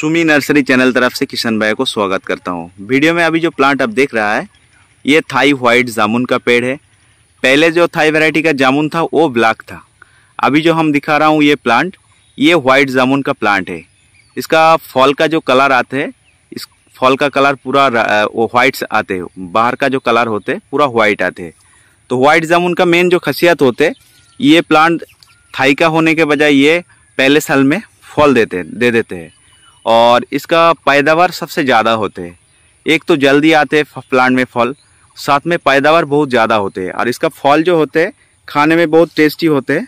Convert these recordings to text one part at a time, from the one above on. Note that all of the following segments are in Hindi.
सुमी नर्सरी चैनल तरफ से किशन भाई को स्वागत करता हूँ वीडियो में अभी जो प्लांट आप देख रहा है ये थाई व्हाइट जामुन का पेड़ है पहले जो थाई वैरायटी का जामुन था वो ब्लैक था अभी जो हम दिखा रहा हूँ ये प्लांट ये व्हाइट जामुन का प्लांट है इसका फॉल का जो कलर आते है इस फॉल का कलर पूरा वो व्हाइट आते हैं बाहर का जो कलर होते है पूरा व्हाइट आते है तो व्हाइट जामुन का मेन जो खासियत होते ये प्लांट थाई का होने के बजाय ये पहले साल में फॉल देते दे देते हैं और इसका पैदावार सबसे ज़्यादा होते हैं एक तो जल्दी आते हैं प्लांट में फल साथ में पैदावार बहुत ज़्यादा होते हैं और इसका फल जो होते हैं खाने में बहुत टेस्टी होते हैं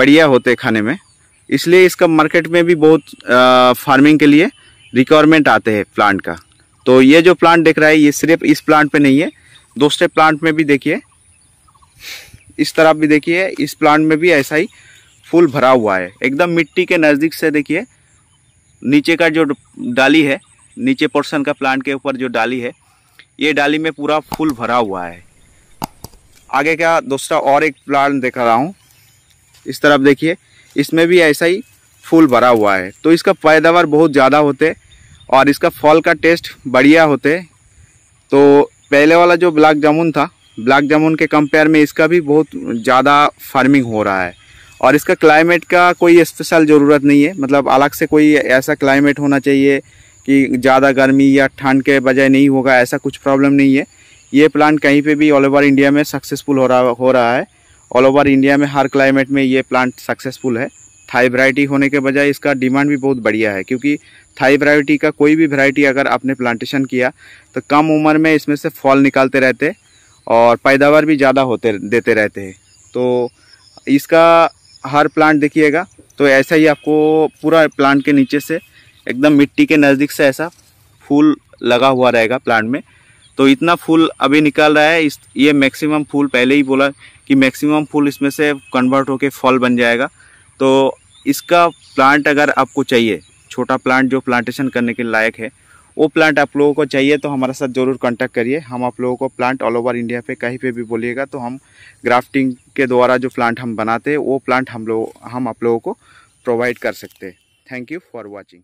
बढ़िया होते हैं खाने में इसलिए इसका मार्केट में भी बहुत फार्मिंग के लिए रिक्वायरमेंट आते हैं प्लांट का तो ये जो प्लांट देख रहा है ये सिर्फ इस प्लांट पर नहीं है दूसरे प्लांट में भी देखिए इस तरफ भी देखिए इस प्लांट में भी ऐसा ही फूल भरा हुआ है एकदम मिट्टी के नज़दीक से देखिए नीचे का जो डाली है नीचे पोर्शन का प्लांट के ऊपर जो डाली है ये डाली में पूरा फूल भरा हुआ है आगे का दूसरा और एक प्लांट देख रहा हूँ इस तरफ देखिए इसमें भी ऐसा ही फूल भरा हुआ है तो इसका पैदावार बहुत ज़्यादा होते और इसका फल का टेस्ट बढ़िया होते तो पहले वाला जो ब्लैक जामुन था ब्लैक जामुन के कंपेयर में इसका भी बहुत ज़्यादा फार्मिंग हो रहा है और इसका क्लाइमेट का कोई स्पेशल ज़रूरत नहीं है मतलब अलग से कोई ऐसा क्लाइमेट होना चाहिए कि ज़्यादा गर्मी या ठंड के बजाय नहीं होगा ऐसा कुछ प्रॉब्लम नहीं है ये प्लांट कहीं पे भी ऑल ओवर इंडिया में सक्सेसफुल हो रहा हो रहा है ऑल ओवर इंडिया में हर क्लाइमेट में ये प्लांट सक्सेसफुल है थाई वैरायटी होने के बजाय इसका डिमांड भी बहुत बढ़िया है क्योंकि थाई वैरायटी का कोई भी वैरायटी अगर आपने प्लांटेशन किया तो कम उम्र में इसमें से फॉल निकालते रहते और पैदावार भी ज़्यादा होते देते रहते हैं तो इसका हर प्लांट देखिएगा तो ऐसा ही आपको पूरा प्लांट के नीचे से एकदम मिट्टी के नज़दीक से ऐसा फूल लगा हुआ रहेगा प्लांट में तो इतना फूल अभी निकल रहा है इस ये मैक्सिमम फूल पहले ही बोला कि मैक्सिमम फूल इसमें से कन्वर्ट होकर फल बन जाएगा तो इसका प्लांट अगर आपको चाहिए छोटा प्लांट जो प्लांटेशन करने के लायक है वो प्लांट आप लोगों को चाहिए तो हमारे साथ ज़रूर कांटेक्ट करिए हम आप लोगों को प्लांट ऑल ओवर इंडिया पे कहीं पे भी बोलिएगा तो हम ग्राफ्टिंग के द्वारा जो प्लांट हम बनाते हैं वो प्लांट हम लोग हम आप लोगों को प्रोवाइड कर सकते हैं थैंक यू फॉर वॉचिंग